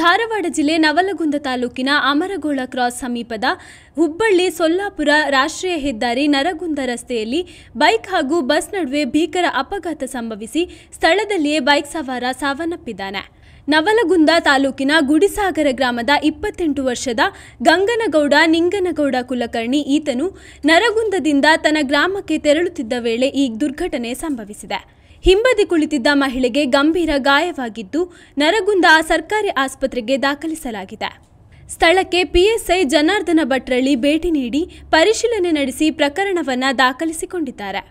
ಧಾರವಾಡ ಜಿಲ್ಲೆ ನವಲಗುಂದ ತಾಲೂಕಿನ ಅಮರಗೋಳ ಕ್ರಾಸ್ ಸಮೀಪದ ಹುಬ್ಬಳ್ಳಿ ಸೊಲ್ಲಾಪುರ ರಾಷ್ಟ್ರೀಯ ಹೆದ್ದಾರಿ ನರಗುಂದ ರಸ್ತೆಯಲ್ಲಿ ಬೈಕ್ ಹಾಗೂ ಬಸ್ ನಡುವೆ ಭೀಕರ ಅಪಘಾತ ಸಂಭವಿಸಿ ಸ್ಥಳದಲ್ಲಿಯೇ ಬೈಕ್ ಸವಾರ ಸಾವನ್ನಪ್ಪಿದ್ದಾನೆ ನವಲಗುಂದ ತಾಲೂಕಿನ ಗುಡಿಸಾಗರ ಗ್ರಾಮದ ಇಪ್ಪತ್ತೆಂಟು ವರ್ಷದ ಗಂಗನಗೌಡ ನಿಂಗನಗೌಡ ಕುಲಕರ್ಣಿ ಈತನು ನರಗುಂದದಿಂದ ತನ್ನ ಗ್ರಾಮಕ್ಕೆ ತೆರಳುತ್ತಿದ್ದ ವೇಳೆ ಈ ದುರ್ಘಟನೆ ಸಂಭವಿಸಿದೆ ಹಿಂಬದಿ ಕುಳಿತಿದ್ದ ಮಹಿಳೆಗೆ ಗಂಭೀರ ಗಾಯವಾಗಿದ್ದು ನರಗುಂದ ಸರ್ಕಾರಿ ಆಸ್ಪತ್ರೆಗೆ ದಾಖಲಿಸಲಾಗಿದೆ ಸ್ಥಳಕ್ಕೆ ಪಿಎಸ್ಐ ಜನಾರ್ದನ ಭಟ್ರಳ್ಳಿ ಭೇಟಿ ನೀಡಿ ಪರಿಶೀಲನೆ ನಡೆಸಿ ಪ್ರಕರಣವನ್ನು ದಾಖಲಿಸಿಕೊಂಡಿದ್ದಾರೆ